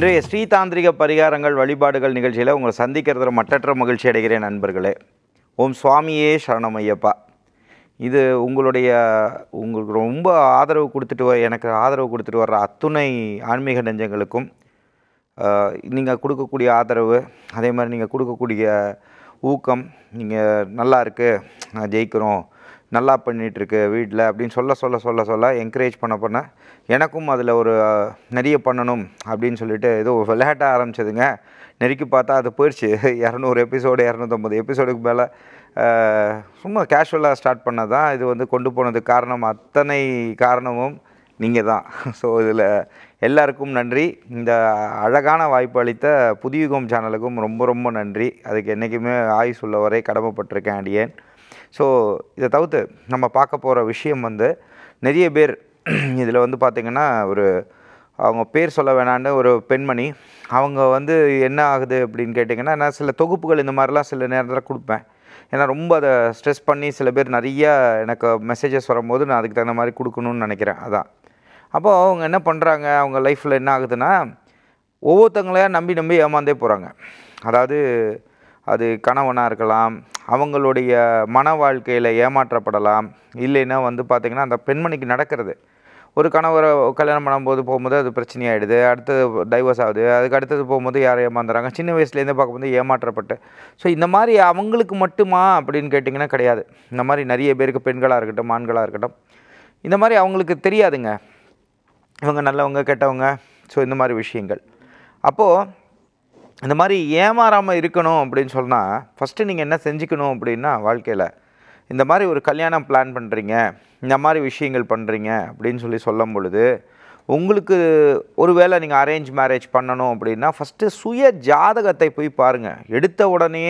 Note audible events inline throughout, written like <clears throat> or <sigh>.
இன்றைய ஸ்ரீதாந்திரிக பரிகாரங்கள் வழிபாடுகள் நிகழ்ச்சியில் உங்களை சந்திக்கிறதுல மற்றற்ற மகிழ்ச்சி அடைகிறேன் நண்பர்களே ஓம் சுவாமியே சரணமையப்பா இது உங்களுடைய உங்களுக்கு ரொம்ப ஆதரவு கொடுத்துட்டு வர எனக்கு ஆதரவு கொடுத்துட்டு வர்ற அத்துணை ஆன்மீக நெஞ்சங்களுக்கும் நீங்கள் கொடுக்கக்கூடிய ஆதரவு அதே மாதிரி நீங்கள் கொடுக்கக்கூடிய ஊக்கம் நீங்கள் நல்லா இருக்குது நான் ஜெயிக்கிறோம் நல்லா பண்ணிகிட்ருக்கு வீட்டில் அப்படின்னு சொல்ல சொல்ல சொல்ல சொல்ல என்கரேஜ் பண்ண பண்ண எனக்கும் அதில் ஒரு நிறைய பண்ணணும் அப்படின்னு சொல்லிட்டு ஏதோ விளையாட்டாக ஆரம்பிச்சதுங்க நெருக்கி பார்த்தா அது போயிடுச்சு <laughs> இரநூறு எபிசோடு இரநூத்தம்பது எபிசோடுக்கு மேலே சும்மா கேஷுவலாக ஸ்டார்ட் பண்ண இது வந்து கொண்டு போனதுக்கு காரணம் அத்தனை காரணமும் நீங்கள் தான் ஸோ <laughs> இதில் எல்லாருக்கும் நன்றி இந்த அழகான வாய்ப்பு அளித்த புதியுகம் சேனலுக்கும் ரொம்ப ரொம்ப நன்றி அதுக்கு என்றைக்குமே ஆயுள் உள்ளவரை கடமைப்பட்டிருக்கேன் அடியேன் ஸோ இதை தவிர்த்து நம்ம பார்க்க போகிற விஷயம் வந்து நிறைய பேர் <clears throat> இதில் வந்து பார்த்திங்கன்னா ஒரு அவங்க பேர் சொல்ல வேணான்னு ஒரு பெண்மணி அவங்க வந்து என்ன ஆகுது அப்படின்னு கேட்டிங்கன்னா நான் சில தொகுப்புகள் இந்த மாதிரிலாம் சில நேரத்தில் கொடுப்பேன் ஏன்னா ரொம்ப அதை ஸ்ட்ரெஸ் பண்ணி சில பேர் நிறையா எனக்கு மெசேஜஸ் வரும்போது நான் அதுக்கு தகுந்த மாதிரி கொடுக்கணும்னு நினைக்கிறேன் அதான் அப்போது அவங்க என்ன பண்ணுறாங்க அவங்க லைஃப்பில் என்ன ஆகுதுன்னா ஒவ்வொருத்தங்களையாக நம்பி நம்பி ஏமாந்தே போகிறாங்க அதாவது அது கணவனாக இருக்கலாம் அவங்களுடைய மன வாழ்க்கையில் ஏமாற்றப்படலாம் இல்லைன்னா வந்து பார்த்திங்கன்னா அந்த பெண்மணிக்கு நடக்கிறது ஒரு கணவரை கல்யாணம் பண்ணும்போது போகும்போது அது பிரச்சனையாயிடுது அடுத்தது டைவர்ஸ் ஆகுது அதுக்கு அடுத்தது போகும்போது யார் ஏமாந்துறாங்க சின்ன வயசுலேருந்து பார்க்கும்போது ஏமாற்றப்பட்டு ஸோ இந்த மாதிரி அவங்களுக்கு மட்டுமா அப்படின்னு கேட்டிங்கன்னா கிடையாது இந்த மாதிரி நிறைய பேருக்கு பெண்களாக இருக்கட்டும் ஆண்களாக இருக்கட்டும் இந்த மாதிரி அவங்களுக்கு தெரியாதுங்க இவங்க நல்லவங்க கெட்டவங்க ஸோ இந்த மாதிரி விஷயங்கள் அப்போது இந்த மாதிரி ஏமாறாமல் இருக்கணும் அப்படின்னு சொன்னால் ஃபஸ்ட்டு நீங்கள் என்ன செஞ்சுக்கணும் அப்படின்னா வாழ்க்கையில் இந்த மாதிரி ஒரு கல்யாணம் பிளான் பண்ணுறீங்க இந்த மாதிரி விஷயங்கள் பண்ணுறீங்க அப்படின்னு சொல்லி சொல்லும் பொழுது உங்களுக்கு வேளை நீங்கள் அரேஞ்ச் மேரேஜ் பண்ணணும் அப்படின்னா ஃபஸ்ட்டு சுய ஜாதகத்தை போய் பாருங்கள் எடுத்த உடனே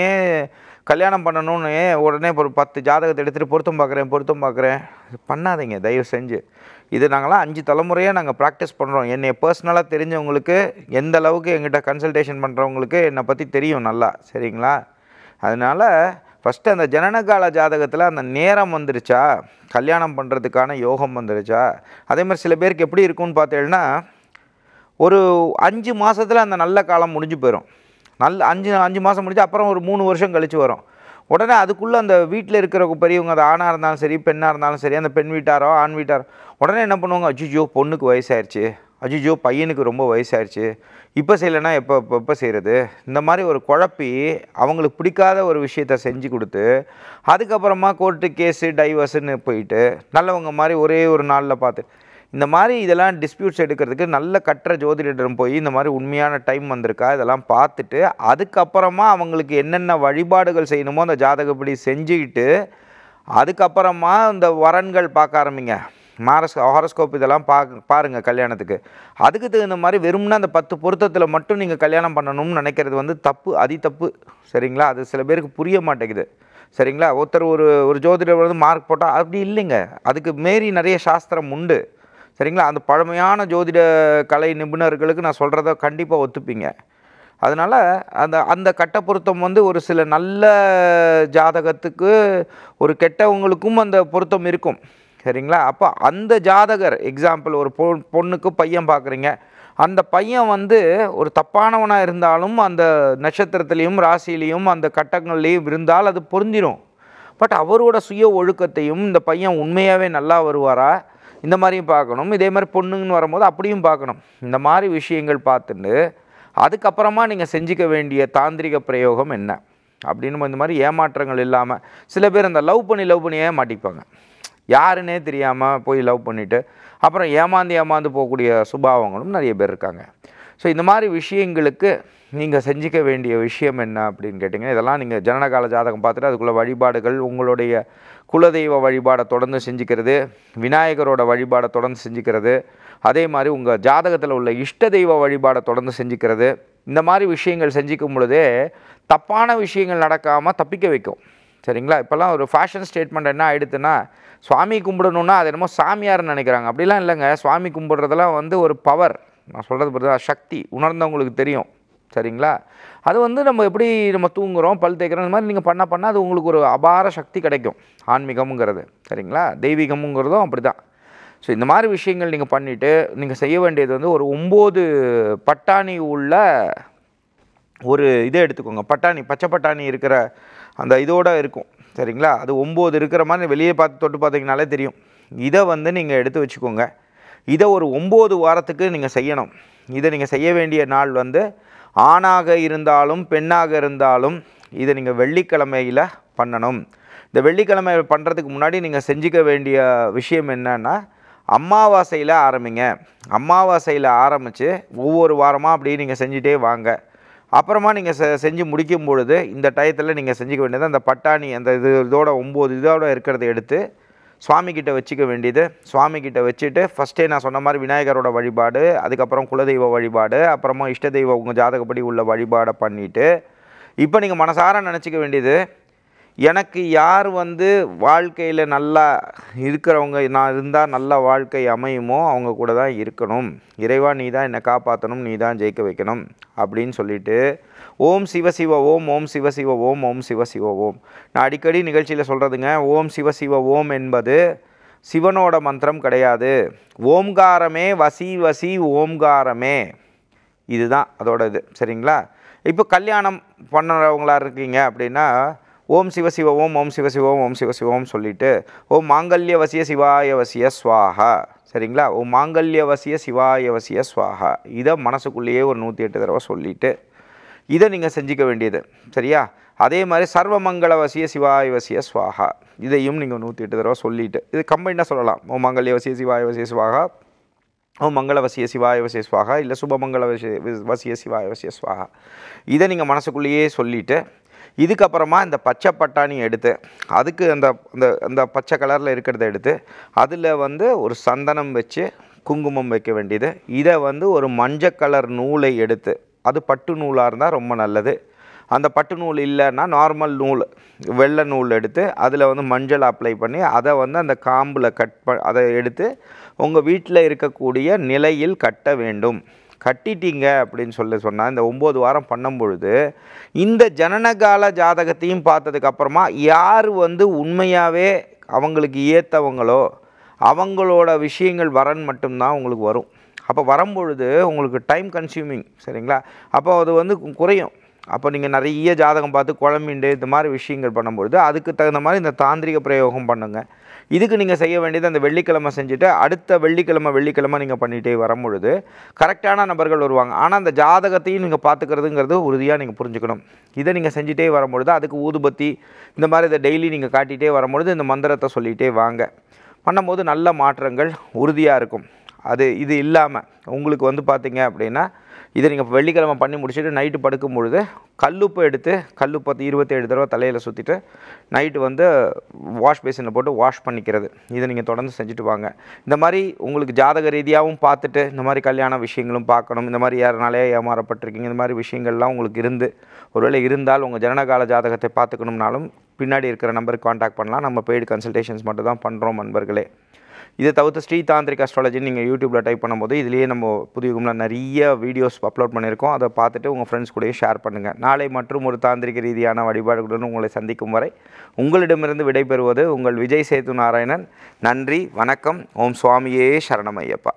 கல்யாணம் பண்ணணும்னு உடனே ஒரு பத்து ஜாதகத்தை எடுத்துகிட்டு பொருத்தம் பார்க்குறேன் பொருத்தம் பார்க்குறேன் பண்ணாதீங்க தயவு செஞ்சு இது நாங்களாம் அஞ்சு தலைமுறையாக நாங்கள் ப்ராக்டிஸ் பண்ணுறோம் என்னை பர்சனலாக தெரிஞ்சவங்களுக்கு எந்த அளவுக்கு எங்கிட்ட கன்சல்டேஷன் பண்ணுறவங்களுக்கு என்னை பற்றி தெரியும் நல்லா சரிங்களா அதனால் ஃபஸ்ட்டு அந்த ஜனனகால ஜாதகத்தில் அந்த நேரம் வந்துருச்சா கல்யாணம் பண்ணுறதுக்கான யோகம் வந்துருச்சா அதே மாதிரி சில பேருக்கு எப்படி இருக்கும்னு பார்த்தேன்னா ஒரு அஞ்சு மாதத்தில் அந்த நல்ல காலம் முடிஞ்சு போயிடும் நல்ல அஞ்சு அஞ்சு மாதம் முடிஞ்சு அப்புறம் ஒரு மூணு வருஷம் கழித்து வரும் உடனே அதுக்குள்ளே அந்த வீட்டில் இருக்கிற பெரியவங்க அது ஆணாக இருந்தாலும் சரி பெண்ணாக இருந்தாலும் சரி அந்த பெண் வீட்டாரோ ஆண் வீட்டாரோ உடனே என்ன பண்ணுவாங்க அஜிஜோ பொண்ணுக்கு வயசாயிருச்சு அஜிஜோ பையனுக்கு ரொம்ப வயசாயிருச்சு இப்போ செய்யலைன்னா எப்போ இப்போ எப்போ செய்கிறது இந்த மாதிரி ஒரு குழப்பி அவங்களுக்கு பிடிக்காத ஒரு விஷயத்த செஞ்சு கொடுத்து அதுக்கப்புறமா கோர்ட்டு கேஸு டைவர்ஸுன்னு போயிட்டு நல்லவங்க மாதிரி ஒரே ஒரு நாளில் பார்த்து இந்த மாதிரி இதெல்லாம் டிஸ்பியூட்ஸ் எடுக்கிறதுக்கு நல்ல கட்டுற ஜோதிடரிடம் போய் இந்த மாதிரி உண்மையான டைம் வந்திருக்கா இதெல்லாம் பார்த்துட்டு அதுக்கப்புறமா அவங்களுக்கு என்னென்ன வழிபாடுகள் செய்யணுமோ அந்த ஜாதகப்படி செஞ்சுக்கிட்டு அதுக்கப்புறமா இந்த வரன்கள் பார்க்க ஆரம்பிங்க மாரஸ் ஹாரஸ்கோப் இதெல்லாம் பா பாருங்கள் கல்யாணத்துக்கு அதுக்கு தகுந்த மாதிரி வெறும்னா அந்த பத்து பொருத்தத்தில் மட்டும் நீங்கள் கல்யாணம் பண்ணணும்னு நினைக்கிறது வந்து தப்பு அதி தப்பு சரிங்களா அது சில பேருக்கு புரிய மாட்டேங்குது சரிங்களா ஒருத்தர் ஒரு ஒரு ஜோதிடர் வந்து மார்க் போட்டால் அப்படி இல்லைங்க அதுக்கு மாரி நிறைய சாஸ்திரம் உண்டு சரிங்களா அந்த பழமையான ஜோதிட கலை நிபுணர்களுக்கு நான் சொல்கிறத கண்டிப்பாக ஒத்துப்பீங்க அதனால் அந்த அந்த கட்ட பொருத்தம் வந்து ஒரு சில நல்ல ஜாதகத்துக்கு ஒரு கெட்டவங்களுக்கும் அந்த பொருத்தம் இருக்கும் சரிங்களா அப்போ அந்த ஜாதகர் எக்ஸாம்பிள் ஒரு பொ பொண்ணுக்கு பையன் பார்க்குறீங்க அந்த பையன் வந்து ஒரு தப்பானவனாக இருந்தாலும் அந்த நட்சத்திரத்துலேயும் ராசிலையும் அந்த கட்டங்கள்லேயும் இருந்தால் அது பொருந்திடும் பட் அவரோட சுய ஒழுக்கத்தையும் இந்த பையன் உண்மையாகவே நல்லா வருவாரா இந்த மாதிரியும் பார்க்கணும் இதே மாதிரி பொண்ணுங்கன்னு வரும்போது அப்படியும் பார்க்கணும் இந்த மாதிரி விஷயங்கள் பார்த்துட்டு அதுக்கப்புறமா நீங்கள் செஞ்சிக்க வேண்டிய தாந்திரிக பிரயோகம் என்ன அப்படின்னு இந்த மாதிரி ஏமாற்றங்கள் இல்லாமல் சில பேர் அந்த லவ் பண்ணி லவ் பண்ணியே மாட்டிப்பாங்க யாருன்னே தெரியாமல் போய் லவ் பண்ணிவிட்டு அப்புறம் ஏமாந்து ஏமாந்து போகக்கூடிய சுபாவங்களும் நிறைய பேர் இருக்காங்க ஸோ இந்த மாதிரி விஷயங்களுக்கு நீங்கள் செஞ்சிக்க வேண்டிய விஷயம் என்ன அப்படின்னு கேட்டிங்கன்னா இதெல்லாம் நீங்கள் ஜனனகால ஜாதகம் பார்த்துட்டு அதுக்குள்ளே வழிபாடுகள் உங்களுடைய குலதெய்வ வழிபாடை தொடர்ந்து செஞ்சுக்கிறது விநாயகரோட வழிபாடை தொடர்ந்து செஞ்சுக்கிறது அதே மாதிரி உங்கள் ஜாதகத்தில் உள்ள இஷ்ட தெய்வ வழிபாடை தொடர்ந்து செஞ்சுக்கிறது இந்த மாதிரி விஷயங்கள் செஞ்சுக்கும் பொழுதே தப்பான விஷயங்கள் நடக்காமல் தப்பிக்க வைக்கும் சரிங்களா இப்போல்லாம் ஒரு ஃபேஷன் ஸ்டேட்மெண்ட் என்ன ஆகிடுதுன்னா சுவாமி கும்பிடணுன்னா அது என்னமோ சாமியார்னு நினைக்கிறாங்க அப்படிலாம் இல்லைங்க சுவாமி கும்பிட்றதெல்லாம் வந்து ஒரு பவர் நான் சொல்கிறது பார்த்தா சக்தி உணர்ந்தவங்களுக்கு தெரியும் சரிங்களா அது வந்து நம்ம எப்படி நம்ம தூங்குகிறோம் பல் தேய்க்கிறோம் இந்த மாதிரி நீங்கள் பண்ண பண்ணால் அது உங்களுக்கு ஒரு அபார சக்தி கிடைக்கும் ஆன்மீகம்ங்கிறது சரிங்களா தெய்வீகம்ங்கிறதும் அப்படி தான் ஸோ இந்த மாதிரி விஷயங்கள் நீங்கள் பண்ணிவிட்டு நீங்கள் செய்ய வேண்டியது வந்து ஒரு ஒம்பது பட்டாணி உள்ள ஒரு இதை எடுத்துக்கோங்க பட்டாணி பச்சை பட்டாணி இருக்கிற அந்த இதோடு இருக்கும் சரிங்களா அது ஒம்பது இருக்கிற மாதிரி வெளியே பார்த்து தொட்டு பார்த்தீங்கனாலே தெரியும் இதை வந்து நீங்கள் எடுத்து வச்சுக்கோங்க இதை ஒரு ஒம்பது வாரத்துக்கு நீங்கள் செய்யணும் இதை நீங்கள் செய்ய வேண்டிய நாள் வந்து ஆணாக இருந்தாலும் பெண்ணாக இருந்தாலும் இதை நீங்கள் வெள்ளிக்கிழமையில் பண்ணணும் இந்த வெள்ளிக்கிழமை பண்ணுறதுக்கு முன்னாடி நீங்கள் செஞ்சுக்க வேண்டிய விஷயம் என்னென்னா அமாவாசையில் ஆரம்பிங்க அமாவாசையில் ஆரம்பித்து ஒவ்வொரு வாரமாக அப்படியே நீங்கள் செஞ்சுட்டே வாங்க அப்புறமா நீங்கள் செ செஞ்சு முடிக்கும் பொழுது இந்த டயத்தில் நீங்கள் செஞ்சுக்க வேண்டியது அந்த பட்டாணி அந்த இது இதோட ஒம்பது இதோட இருக்கிறத எடுத்து சுவாமிக்கிட்ட வச்சுக்க வேண்டியது சுவாமிக்கிட்ட வச்சுட்டு ஃபஸ்ட்டே நான் சொன்ன மாதிரி விநாயகரோட வழிபாடு அதுக்கப்புறம் குலதெய்வ வழிபாடு அப்புறமா இஷ்ட தெய்வம் உங்கள் ஜாதகப்படி உள்ள வழிபாடை பண்ணிவிட்டு இப்போ நீங்கள் மனசார நினச்சிக்க வேண்டியது எனக்கு யார் வந்து வாழ்க்கையில் நல்லா இருக்கிறவங்க நான் இருந்தால் நல்ல வாழ்க்கை அமையுமோ அவங்க கூட தான் இருக்கணும் இறைவா நீ தான் என்னை காப்பாற்றணும் நீ தான் ஜெயிக்க வைக்கணும் அப்படின்னு சொல்லிட்டு ஓம் சிவசிவ ஓம் ஓம் சிவசிவ ஓம் ஓம் சிவசிவ ஓம் நான் அடிக்கடி நிகழ்ச்சியில் சொல்கிறதுங்க ஓம் சிவசிவ ஓம் என்பது சிவனோட மந்திரம் கிடையாது ஓம்காரமே வசி வசி ஓம்காரமே இதுதான் அதோட இது சரிங்களா இப்போ கல்யாணம் பண்ணுறவங்களா இருக்கீங்க அப்படின்னா ஓம் சிவ சிவ ஓம் ஓம் சிவ சிவ ஓம் ஓம் சிவ சிவோம் சொல்லிவிட்டு ஓம் மாங்கல்ய வசிய சிவாய வசிய ஸ்வாகா சரிங்களா ஓம் மாங்கல்ய வசிய சிவாய வசிய ஸ்வாகா இதை மனசுக்குள்ளேயே ஒரு நூற்றி எட்டு தடவை சொல்லிவிட்டு இதை நீங்கள் செஞ்சிக்க வேண்டியது சரியா அதே மாதிரி சர்வமங்கள வசிய சிவாய வசிய ஸ்வாகா இதையும் நீங்கள் நூற்றி எட்டு தடவை சொல்லிவிட்டு இது கம்பைண்டாக சொல்லலாம் ஓம் மங்கல்ய வசிய சிவாய வசிய ஸ்வாகா ஓ மங்கள வசிய சிவாய வசிய சுவாகா இல்லை சுபமங்கள வசிய வசிய சிவாய வசிய சுவாகா இதை நீங்கள் மனசுக்குள்ளேயே சொல்லிவிட்டு இதுக்கப்புறமா இந்த பச்சை பட்டாணி எடுத்து அதுக்கு அந்த அந்த அந்த பச்சை கலரில் இருக்கிறத எடுத்து அதில் வந்து ஒரு சந்தனம் வச்சு குங்குமம் வைக்க வேண்டியது இதை வந்து ஒரு மஞ்சள் கலர் நூலை எடுத்து அது பட்டு நூலாக இருந்தால் ரொம்ப நல்லது அந்த பட்டு நூல் இல்லைன்னா நார்மல் நூல் வெள்ளை நூல் எடுத்து அதில் வந்து மஞ்சள் அப்ளை பண்ணி அதை வந்து அந்த காம்பில் கட் ப அதை எடுத்து உங்கள் வீட்டில் இருக்கக்கூடிய நிலையில் கட்ட வேண்டும் கட்டிட்டீங்க அப்படின்னு சொல்லி சொன்னால் இந்த ஒம்பது வாரம் பண்ணும் பொழுது இந்த ஜனனகால ஜாதகத்தையும் பார்த்ததுக்கப்புறமா யார் வந்து உண்மையாகவே அவங்களுக்கு ஏற்றவங்களோ அவங்களோட விஷயங்கள் வரன் மட்டும்தான் உங்களுக்கு வரும் அப்போ வரும்பொழுது உங்களுக்கு டைம் கன்சியூமிங் சரிங்களா அப்போ அது வந்து குறையும் அப்போ நீங்கள் நிறைய ஜாதகம் பார்த்து குழம்பிண்டு இந்த மாதிரி விஷயங்கள் பண்ணும்பொழுது அதுக்கு தகுந்த மாதிரி இந்த தாந்திரிக பிரயோகம் பண்ணுங்கள் இதுக்கு நீங்கள் செய்ய வேண்டியது அந்த வெள்ளிக்கிழமை செஞ்சுட்டு அடுத்த வெள்ளிக்கிழமை வெள்ளிக்கிழமை நீங்கள் பண்ணிகிட்டே வரும்பொழுது கரெக்டான நபர்கள் வருவாங்க ஆனால் அந்த ஜாதகத்தையும் நீங்கள் பார்த்துக்கிறதுங்கிறது உறுதியாக நீங்கள் புரிஞ்சுக்கணும் இதை நீங்கள் செஞ்சுட்டே வரும்பொழுது அதுக்கு ஊதுபத்தி இந்த மாதிரி இதை டெய்லி நீங்கள் காட்டிகிட்டே வரும்பொழுது இந்த மந்திரத்தை சொல்லிகிட்டே வாங்க பண்ணும்போது நல்ல மாற்றங்கள் உறுதியாக இருக்கும் அது இது இல்லாமல் உங்களுக்கு வந்து பார்த்திங்க அப்படின்னா இதை நீங்கள் இப்போ வெள்ளிக்கிழமை பண்ணி முடிச்சுட்டு நைட்டு படுக்கும் பொழுது கல்லுப்பை எடுத்து கல்லுப்பை இருபத்தேழு தடவை தலையில் சுற்றிட்டு நைட்டு வந்து வாஷ் பேசினில் போட்டு வாஷ் பண்ணிக்கிறது இதை நீங்கள் தொடர்ந்து செஞ்சுட்டு வாங்க இந்த மாதிரி உங்களுக்கு ஜாதக ரீதியாகவும் பார்த்துட்டு இந்த மாதிரி கல்யாண விஷயங்களும் பார்க்கணும் இந்த மாதிரி யாருனாலே ஏமாறப்பட்டிருக்கீங்க இந்த மாதிரி விஷயங்கள்லாம் உங்களுக்கு இருந்து ஒருவேளை இருந்தால் உங்கள் ஜனனகால ஜாதகத்தை பார்த்துக்கணும்னாலும் பின்னாடி இருக்கிற நம்பருக்கு காண்டாக்ட் பண்ணலாம் நம்ம பெய்டு கன்சல்டேஷன்ஸ் மட்டும் தான் பண்ணுறோம் நண்பர்களே இதை தவிர்த்து ஸ்ரீ தாந்திரிக் நீங்கள் யூடியூப்பில் டைப் பண்ணும்போது இதுலேயே நம்ம புதிய கும்பலில் நிறைய வீடியோஸ் அப்லோட் பண்ணியிருக்கோம் அதை பார்த்துட்டு உங்கள் ஃப்ரெண்ட்ஸ் கூடயே ஷேர் பண்ணுங்கள் நாளை மற்றும் ஒரு தாந்திரிக ரீதியான வழிபாடுகளுடன் உங்களை சந்திக்கும் வரை உங்களிடமிருந்து விடைபெறுவது உங்கள் விஜய் சேது நாராயணன் நன்றி வணக்கம் ஓம் சுவாமியே ஐயப்பா